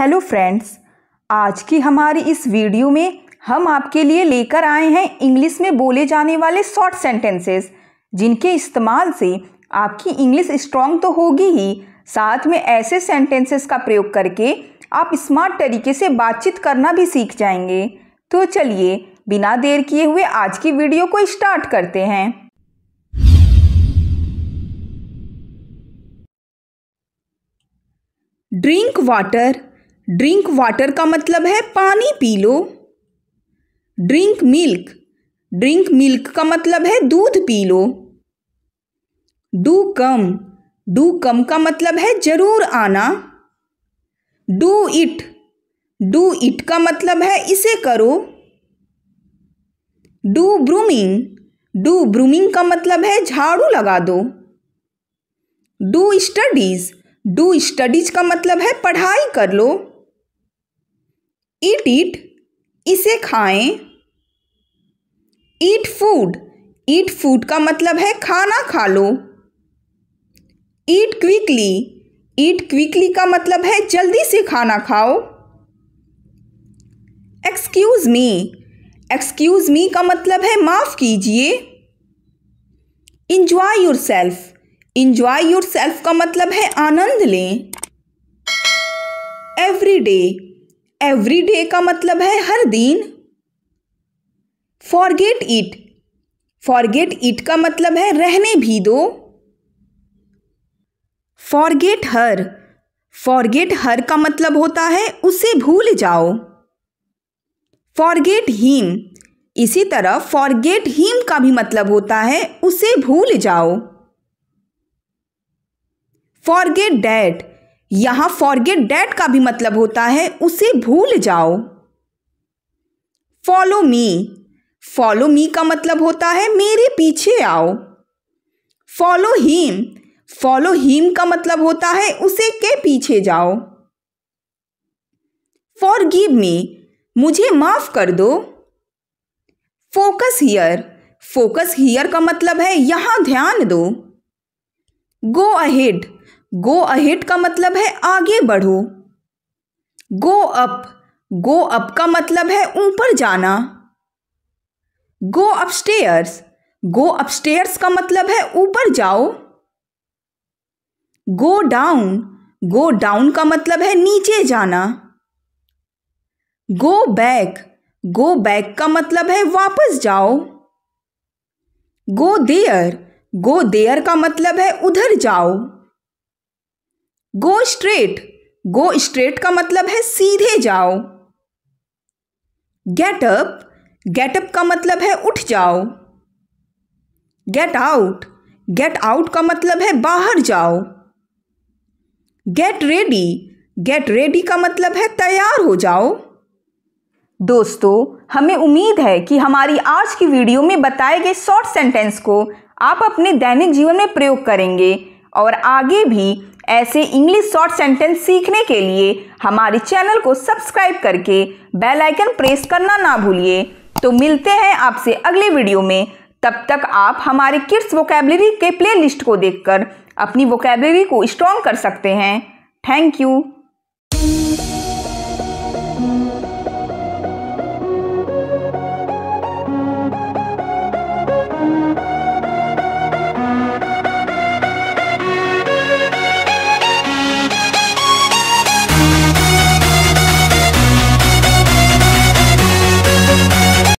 hello friends आज की हमारी इस वीडियो में हम आपके लिए लेकर आए हैं इंग्लिश में बोले जाने वाले शॉर्ट सेंटेंसेस जिनके इस्तेमाल से आपकी इंग्लिश स्ट्रांग तो होगी ही साथ में ऐसे सेंटेंसेस का प्रयोग करके आप स्मार्ट तरीके से बातचीत करना भी सीख जाएंगे तो चलिए बिना देर किए हुए आज की वीडियो को स्टार्ट करते हैं ड्रिंक वाटर ड्रिंक वाटर का मतलब है पानी पी लो ड्रिंक मिल्क ड्रिंक मिल्क का मतलब है दूध पी लो डू कम डू कम का मतलब है जरूर आना डू इट डू इट का मतलब है इसे करो डू ब्रूमिंग डू ब्रूमिंग का मतलब है झाड़ू लगा दो डू स्टडीज़ डू स्टडीज का मतलब है पढ़ाई कर लो ईट ईट इसे खाएं ईट फूड ईट फूड का मतलब है खाना खा लो ईट क्विकली ईट क्विकली का मतलब है जल्दी से खाना खाओ एक्सक्यूज़ मी एक्सक्यूज़ मी का मतलब है माफ़ कीजिए enjoy yourself enjoy yourself का मतलब है आनंद लें एवरी डे एवरी डे का मतलब है हर दिन फॉरगेट इट फॉरगेट इट का मतलब है रहने भी दो फॉरगेट हर फॉरगेट हर का मतलब होता है उसे भूल जाओ फॉरगेट हीम इसी तरह फॉरगेट हीम का भी मतलब होता है उसे भूल जाओ फॉरगेट डैट यहां फॉरगेट डेट का भी मतलब होता है उसे भूल जाओ फॉलो मी फॉलो मी का मतलब होता है मेरे पीछे आओ फॉलो हीम फॉलो हीम का मतलब होता है उसे के पीछे जाओ फॉर गिव मी मुझे माफ़ कर दो फोकस हियर फोकस हियर का मतलब है यहां ध्यान दो गो अहेड गो अहेड का मतलब है आगे बढ़ो गो अप गो अप का मतलब है ऊपर जाना गो अपस्टेयर्स गो अपस्टेयर्स का मतलब है ऊपर जाओ गो डाउन गो डाउन का मतलब है नीचे जाना गो बैक गो बैक का मतलब है वापस जाओ गो देयर गो देयर का मतलब है उधर जाओ गो स्ट्रेट गो स्ट्रेट का मतलब है सीधे जाओ गेट अप गेट अप का मतलब है उठ जाओ गेट आउट गेट आउट का मतलब है बाहर जाओ गेट रेडी गेट रेडी का मतलब है तैयार हो जाओ दोस्तों हमें उम्मीद है कि हमारी आज की वीडियो में बताए गए शॉर्ट सेंटेंस को आप अपने दैनिक जीवन में प्रयोग करेंगे और आगे भी ऐसे इंग्लिश शॉर्ट सेंटेंस सीखने के लिए हमारे चैनल को सब्सक्राइब करके बेल आइकन प्रेस करना ना भूलिए तो मिलते हैं आपसे अगले वीडियो में तब तक आप हमारे किड्स वोकेबलरी के प्लेलिस्ट को देखकर अपनी वोकेबलरी को स्ट्रॉन्ग कर सकते हैं थैंक यू